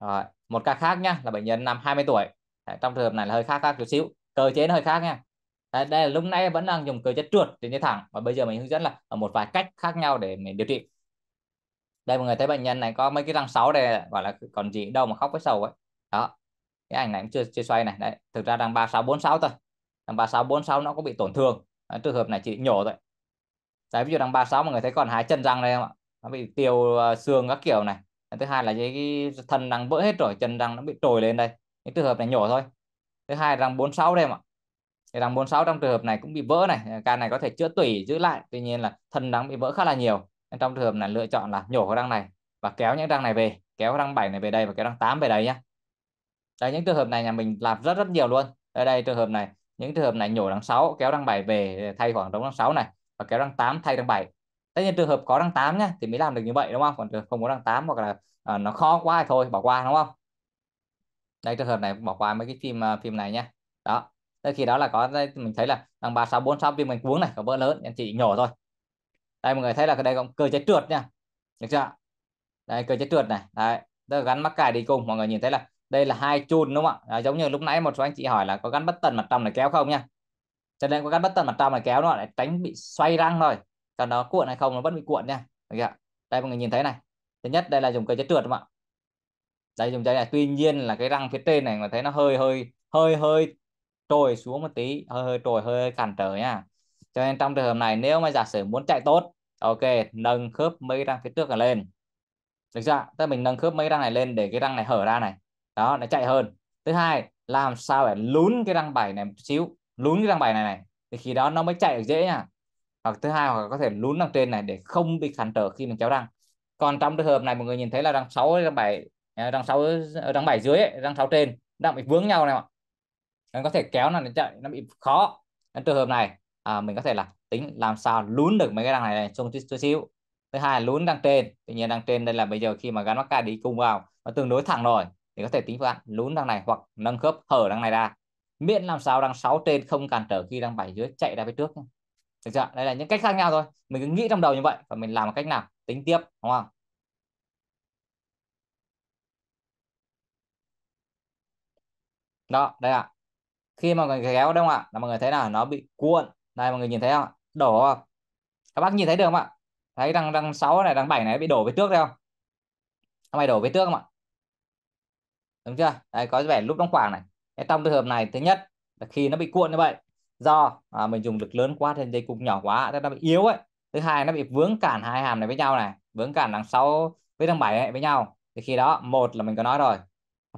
Rồi, một ca khác nhá là bệnh nhân năm 20 tuổi. Đấy, trong trường hợp này là hơi khác khác chút xíu, cơ chế nó hơi khác nha. Đấy, đây là lúc nãy vẫn đang dùng cơ chế trượt trên dây thẳng và bây giờ mình hướng dẫn là ở một vài cách khác nhau để mình điều trị. Đây mọi người thấy bệnh nhân này có mấy cái răng sáu đây gọi là còn gì đâu mà khóc với sầu ấy. Đó. Cái ảnh này cũng chưa chưa xoay này, đấy, thực ra răng 3646 thôi. Răng 3646 nó có bị tổn thương. Đấy, trường hợp này chỉ nhổ thôi. Đấy, ví dụ răng 36 mọi người thấy còn hai chân răng đây không ạ? Nó bị tiêu ờ, xương các kiểu này thứ hai là dây cái thần răng vỡ hết rồi chân răng nó bị trồi lên đây những trường hợp này nhỏ thôi thứ hai răng 46 đây ạ răng 46 trong trường hợp này cũng bị vỡ này ca này có thể chữa tủy giữ lại tuy nhiên là thân răng bị vỡ khá là nhiều nên trong trường hợp này lựa chọn là nhổ cái răng này và kéo những răng này về kéo răng 7 này về đây và kéo răng 8 về đây nhá đây những trường hợp này nhà mình làm rất rất nhiều luôn ở đây trường hợp này những trường hợp này nhổ răng 6 kéo răng 7 về thay khoảng trống răng 6 này và kéo răng 8 thay răng 7 tất nhiên trường hợp có đăng 8 nha thì mới làm được như vậy đúng không còn trường không có đăng 8 hoặc là à, nó khó quá thì thôi bỏ qua đúng không đây trường hợp này bỏ qua mấy cái phim uh, phim này nhé đó đây khi đó là có đây, mình thấy là đằng ba sáu bốn sáu phim mình cuống này có vỡ lớn anh chị nhỏ thôi đây mọi người thấy là cái đây có cơ chế trượt nha được chưa đây cơ chế trượt này đấy tôi gắn mắc cài đi cùng mọi người nhìn thấy là đây là hai chun đúng không ạ à, giống như lúc nãy một số anh chị hỏi là có gắn bất tần mặt trong này kéo không nha cho nên có gắn bất tần mặt trong này kéo nó lại tránh bị xoay răng thôi cho nó cuộn hay không nó vẫn bị cuộn nha được okay. đây mọi người nhìn thấy này thứ nhất đây là dùng cây chất trượt không ạ đây dùng cây này tuy nhiên là cái răng phía trên này mà thấy nó hơi hơi hơi hơi trồi xuống một tí hơi hơi trồi hơi, hơi cản trở nha cho nên trong trường hợp này nếu mà giả sử muốn chạy tốt ok nâng khớp mấy răng phía trước này lên được chưa tức mình nâng khớp mấy răng này lên để cái răng này hở ra này đó nó chạy hơn thứ hai làm sao để lún cái răng bảy này một xíu lún cái răng bảy này này thì khi đó nó mới chạy được dễ nha hoặc thứ hai hoặc có thể lún đằng trên này để không bị cản trở khi mình kéo răng còn trong trường hợp này mọi người nhìn thấy là răng 6 răng 7 răng 6 răng 7 dưới ấy, răng 6 trên đang bị vướng nhau này ạ nên có thể kéo nó chạy nó bị khó trong trường hợp này à, mình có thể là tính làm sao lún được mấy cái răng này, này xuống chút, xíu thứ hai lún đang trên tuy nhiên đang trên đây là bây giờ khi mà gắn mắc ca đi cùng vào nó tương đối thẳng rồi thì có thể tính phương án lún đằng này hoặc nâng khớp hở đằng này ra miễn làm sao đằng 6 trên không cản trở khi đằng 7 dưới chạy ra phía trước nhé được chưa đây là những cách khác nhau thôi mình cứ nghĩ trong đầu như vậy và mình làm một cách nào tính tiếp đúng không đó đây ạ khi mà người kéo đúng không ạ là mọi người thấy là nó bị cuộn đây mọi người nhìn thấy không ạ đổ không các bác nhìn thấy được không ạ thấy đằng đằng 6 này đằng 7 này bị đổ về trước đây không mày đổ về trước không ạ đúng chưa đây có vẻ lúc đóng khoảng này cái trong trường hợp này thứ nhất là khi nó bị cuộn như vậy do à, mình dùng lực lớn quá trên dây cung nhỏ quá nên nó bị yếu ấy thứ hai nó bị vướng cản hai hàm này với nhau này vướng cản đằng sau với đằng bảy ấy, với nhau thì khi đó một là mình có nói rồi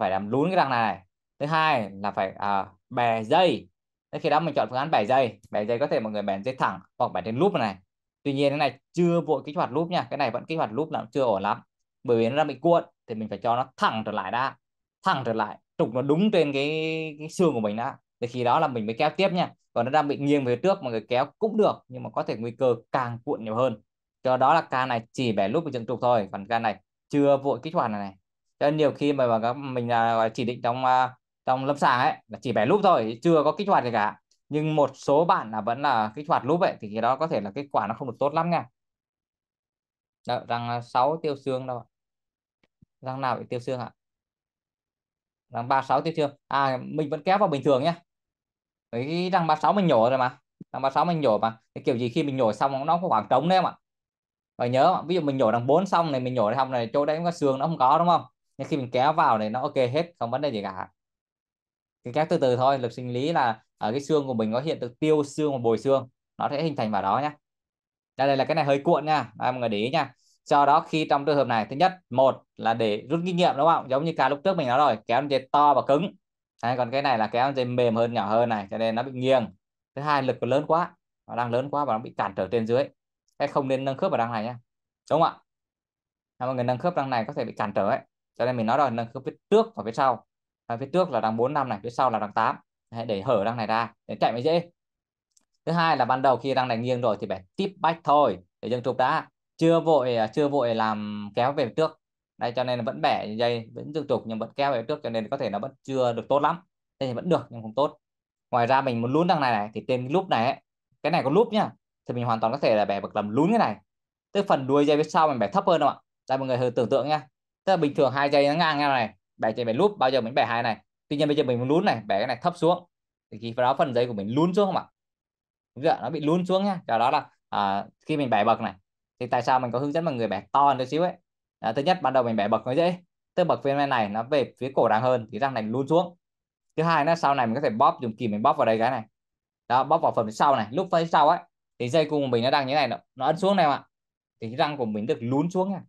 phải làm lún cái răng này, này. thứ hai là phải à, bè dây thế khi đó mình chọn phương án bẻ dây bẻ dây có thể mọi người bẻ dây thẳng hoặc bẻ trên lúp này tuy nhiên cái này chưa vội kích hoạt lúp nha cái này vẫn kích hoạt lúp là chưa ổn lắm bởi vì nó đang bị cuộn thì mình phải cho nó thẳng trở lại đã thẳng trở lại trục nó đúng trên cái, cái xương của mình đã thì khi đó là mình mới kéo tiếp nha còn nó đang bị nghiêng về trước mọi người kéo cũng được nhưng mà có thể nguy cơ càng cuộn nhiều hơn cho đó là ca này chỉ bẻ lúc về trường trục thôi còn ca này chưa vội kích hoạt này, này. cho nên nhiều khi mà mình chỉ định trong à, trong lâm sàng ấy là chỉ bẻ lúc thôi chưa có kích hoạt gì cả nhưng một số bạn là vẫn là kích hoạt lúc vậy thì khi đó có thể là kết quả nó không được tốt lắm nha đó, răng 6 à, tiêu xương đâu răng nào bị tiêu xương ạ răng 36 tiêu xương à mình vẫn kéo vào bình thường nhé cái răng 36 mình nhổ rồi mà răng 36 mình nhổ mà cái kiểu gì khi mình nhổ xong nó có khoảng trống đấy em ạ và nhớ ví dụ mình nhổ răng 4 xong này mình nhổ xong này chỗ đấy có xương nó không có đúng không nhưng khi mình kéo vào này nó ok hết không vấn đề gì cả cái kéo từ từ thôi lực sinh lý là ở cái xương của mình có hiện tượng tiêu xương và bồi xương nó sẽ hình thành vào đó nhé đây, đây là cái này hơi cuộn nha mọi người để ý nha do đó khi trong trường hợp này thứ nhất một là để rút kinh nghiệm đúng không giống như cả lúc trước mình nói rồi kéo dệt to và cứng Đấy, còn cái này là kéo dây mềm hơn nhỏ hơn này cho nên nó bị nghiêng thứ hai lực lớn quá nó đang lớn quá và nó bị cản trở trên dưới cái không nên nâng khớp vào đằng này nhé đúng không ạ mọi người nâng khớp đằng này có thể bị cản trở ấy cho nên mình nói rồi nâng khớp phía trước và phía sau à, phía trước là đằng 4 năm này phía sau là đằng 8 Đấy, để hở đằng này ra để chạy mới dễ thứ hai là ban đầu khi đằng này nghiêng rồi thì phải tip back thôi để dừng chụp đã chưa vội à, chưa vội làm kéo về trước đây cho nên là vẫn bẻ dây vẫn tiếp tục nhưng vẫn kéo về trước cho nên có thể nó vẫn chưa được tốt lắm thế thì vẫn được nhưng không tốt ngoài ra mình muốn lún đằng này này thì tên lúc này ấy, cái này có lúp nhá thì mình hoàn toàn có thể là bẻ bậc lầm lún cái này tức phần đuôi dây phía sau mình bẻ thấp hơn không ạ đây mọi người hơi tưởng tượng nhá tức là bình thường hai dây nó ngang nhau này bẻ trên bẻ lúp bao giờ mình bẻ hai này tuy nhiên bây giờ mình muốn lún này bẻ cái này thấp xuống thì khi đó phần dây của mình lún xuống không ạ đúng nó bị lún xuống nhá do đó là à, khi mình bẻ bậc này thì tại sao mình có hướng dẫn mọi người bẻ to hơn chút xíu ấy à, thứ nhất ban đầu mình bẻ bậc nó dễ tức bậc phía bên này nó về phía cổ đang hơn thì răng này luôn xuống thứ hai là sau này mình có thể bóp dùng kìm mình bóp vào đây cái này đó bóp vào phần phía sau này lúc phía sau ấy thì dây cung của mình nó đang như này nó, nó ấn xuống này mà thì răng của mình được lún xuống nha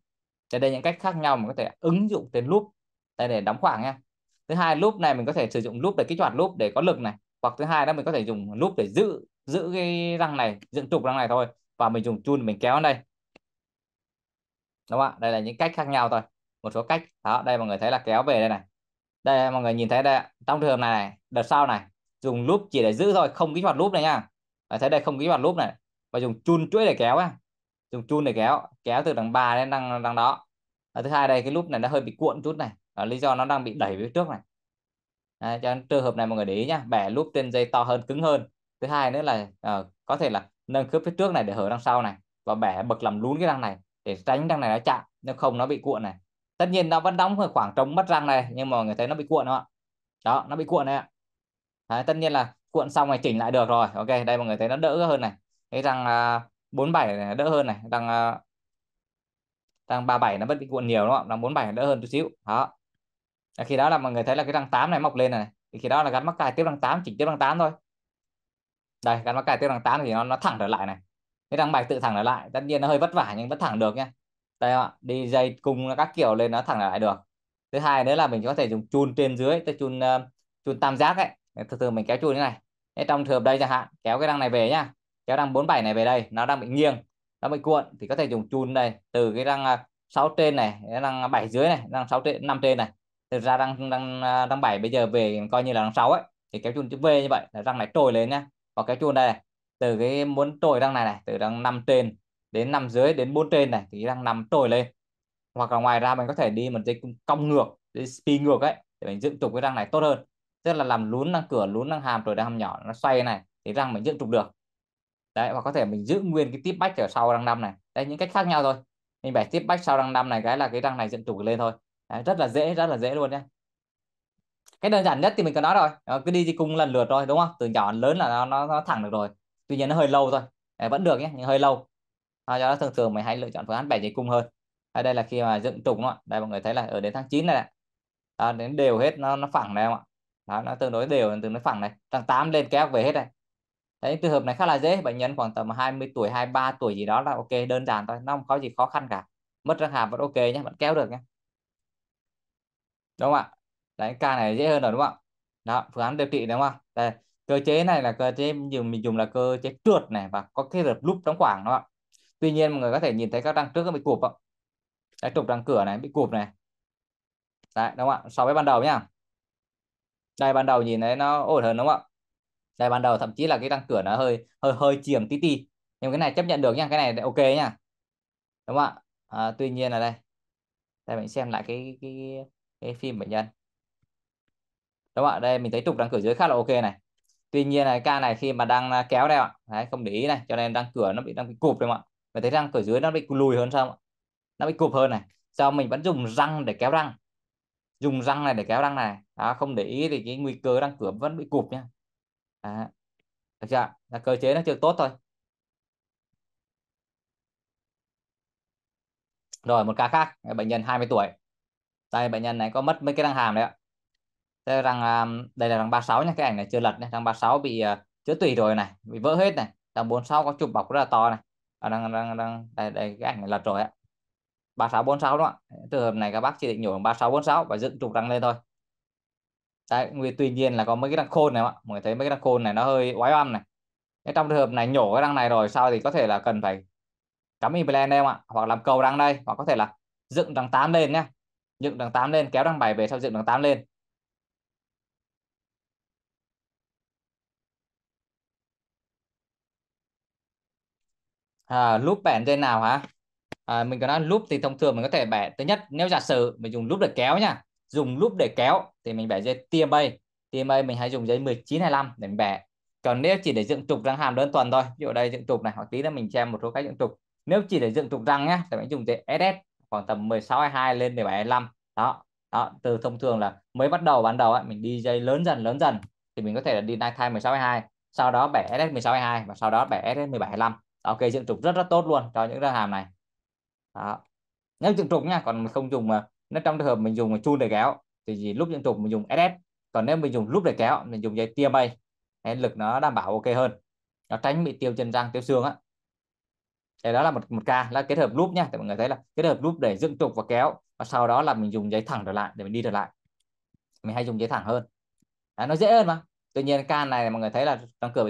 cho đây những cách khác nhau mình có thể ứng dụng tên lúp đây để đóng khoảng nha thứ hai lúp này mình có thể sử dụng lúp để kích hoạt lúp để có lực này hoặc thứ hai đó mình có thể dùng lúp để giữ giữ cái răng này dựng trục răng này thôi và mình dùng chun mình kéo đây đúng không ạ đây là những cách khác nhau thôi một số cách đó đây mọi người thấy là kéo về đây này đây mọi người nhìn thấy đây trong trường hợp này, này đợt sau này dùng loop chỉ để giữ thôi không kích hoạt loop này nha ở thấy đây không kích hoạt loop này và dùng chun chuỗi để kéo ấy. dùng chun để kéo kéo từ đằng ba đến đằng đằng đó ở thứ hai đây cái loop này nó hơi bị cuộn chút này đó, lý do nó đang bị đẩy về trước này Đấy, cho nên trường hợp này mọi người để ý nhá bẻ loop trên dây to hơn cứng hơn thứ hai nữa là uh, có thể là nâng khớp phía trước này để hở đằng sau này và bẻ bậc làm lún cái răng này để tránh răng này nó chạm nếu không nó bị cuộn này tất nhiên nó vẫn đóng khoảng trống mất răng này nhưng mà người thấy nó bị cuộn không ạ đó nó bị cuộn này ạ Đấy, tất nhiên là cuộn xong này chỉnh lại được rồi ok đây mọi người thấy nó đỡ hơn này cái răng uh, à, 47 này đỡ hơn này răng uh, răng 37 nó vẫn bị cuộn nhiều đúng không răng 47 đỡ hơn chút xíu đó khi đó là mọi người thấy là cái răng 8 này mọc lên này thì khi đó là gắn mắc cài tiếp răng 8 chỉnh tiếp răng 8 thôi đây gắn mắc cài tiếp răng 8 thì nó nó thẳng trở lại này cái đăng bạch tự thẳng lại lại tất nhiên nó hơi vất vả nhưng vẫn thẳng được nha. đây ạ đi dây cung các kiểu lên nó thẳng lại được thứ hai nữa là mình có thể dùng chun trên dưới tức chun ờ, chun tam giác ấy thường thường mình kéo chun như này thế trong trường hợp đây chẳng hạn kéo cái đăng này về nhá kéo đăng 47 này về đây nó đang bị nghiêng nó bị cuộn thì có thể dùng chun đây từ cái răng 6 ờ, trên này răng 7 dưới này răng 6 trên 5 trên này từ ra răng răng ờ, răng 7 bây giờ về coi như là răng 6 ấy thì kéo chun chữ V như vậy là răng này trồi lên nhá có kéo chun đây này từ cái muốn trồi răng này này từ răng năm trên đến năm dưới đến bốn trên này thì răng nằm trồi lên hoặc là ngoài ra mình có thể đi một dây cong ngược dây spin ngược ấy để mình dựng trục cái răng này tốt hơn tức là làm lún răng cửa lún răng hàm rồi răng hàm nhỏ nó xoay này thì răng mình dựng trục được đấy hoặc có thể mình giữ nguyên cái tiếp bách ở sau răng năm này đấy những cách khác nhau thôi mình phải tiếp bách sau răng năm này cái là cái răng này dựng trục lên thôi đấy, rất là dễ rất là dễ luôn nhé cái đơn giản nhất thì mình có nói rồi cứ đi cùng lần lượt rồi đúng không từ nhỏ đến lớn là nó nó, nó thẳng được rồi tuy nhiên nó hơi lâu thôi à, vẫn được nhé nhưng hơi lâu à, do đó thường thường mình hãy lựa chọn phương án 7 dây cung hơn à, đây là khi mà dựng trục ạ đây mọi người thấy là ở đến tháng 9 này, này. À, đến đều hết nó nó phẳng này không ạ đó, nó tương đối đều tương đối phẳng này tháng 8 lên kéo về hết này đấy trường hợp này khá là dễ bệnh nhân khoảng tầm 20 tuổi 23 tuổi gì đó là ok đơn giản thôi nó không có gì khó khăn cả mất răng hàm vẫn ok nhé vẫn kéo được nhé đúng không ạ đấy ca này dễ hơn rồi đúng không ạ đó phương án điều trị đúng không đây cơ chế này là cơ chế dùng mình dùng là cơ chế trượt này và có cái rập lúc đóng khoảng đó ạ tuy nhiên mọi người có thể nhìn thấy các răng trước nó bị cụp không? cái trục răng cửa này bị cụp này đấy đúng không ạ so với ban đầu nhá đây ban đầu nhìn thấy nó ổn hơn đúng không ạ đây ban đầu thậm chí là cái răng cửa nó hơi hơi hơi chìm tí tí nhưng cái này chấp nhận được nha cái này ok nha đúng không ạ à, tuy nhiên là đây đây mình xem lại cái cái cái phim bệnh nhân đúng không ạ đây mình thấy trục răng cửa dưới khá là ok này tuy nhiên là ca này khi mà đang à, kéo đây ạ đấy, không để ý này cho nên đang cửa nó bị đang bị cụp đúng không ạ mình thấy răng cửa dưới nó bị lùi hơn sao nó bị cụp hơn này sao mình vẫn dùng răng để kéo răng dùng răng này để kéo răng này đó, không để ý thì cái nguy cơ răng cửa vẫn bị cụp nhá được chưa là cơ chế nó chưa tốt thôi rồi một ca khác bệnh nhân 20 tuổi đây bệnh nhân này có mất mấy cái răng hàm đấy ạ đây rằng đây là đằng 36 nha cái ảnh này chưa lật này đằng 36 bị uh, chữa tùy rồi này bị vỡ hết này đằng 46 có chụp bọc rất là to này ở đằng, đằng, đây, đây cái ảnh này lật rồi ạ 3646 đúng không ạ trường hợp này các bác chỉ định nhổ bằng 3646 và dựng trục răng lên thôi Đấy, nguy tuy nhiên là có mấy cái răng khôn này ạ mọi người thấy mấy cái răng khôn này nó hơi oái oăm này nên trong trường hợp này nhổ cái răng này rồi sau thì có thể là cần phải cắm implant đây không ạ hoặc làm cầu răng đây hoặc có thể là dựng răng 8 lên nhé dựng răng 8 lên kéo răng 7 về sau dựng răng 8 lên à, loop bẻ trên nào hả à, mình có nói loop thì thông thường mình có thể bẻ thứ nhất nếu giả sử mình dùng loop để kéo nha dùng loop để kéo thì mình bẻ dây TMA TMA mình hay dùng dây 1925 để mình bẻ còn nếu chỉ để dựng trục răng hàm đơn thuần thôi ví dụ đây dựng trục này hoặc tí nữa mình xem một số cách dựng trục nếu chỉ để dựng trục răng nhá thì mình dùng dây SS khoảng tầm 16 22 lên 17 25 đó đó từ thông thường là mới bắt đầu ban đầu ấy, mình đi dây lớn dần lớn dần thì mình có thể là đi night time 16 22 sau đó bẻ SS 16 22 và sau đó bẻ SS 17 25 ok dựng trục rất rất tốt luôn cho những ra hàm này đó nếu dựng trục nha còn mình không dùng mà nó trong trường hợp mình dùng chun để kéo thì gì lúc dựng trục mình dùng ss còn nếu mình dùng lúc để kéo mình dùng dây tia bay lực nó đảm bảo ok hơn nó tránh bị tiêu chân răng tiêu xương á Đây đó là một một ca là kết hợp loop nha để mọi người thấy là kết hợp loop để dựng trục và kéo và sau đó là mình dùng giấy thẳng trở lại để mình đi trở lại mình hay dùng giấy thẳng hơn đó, nó dễ hơn mà tuy nhiên ca này mọi người thấy là trong cửa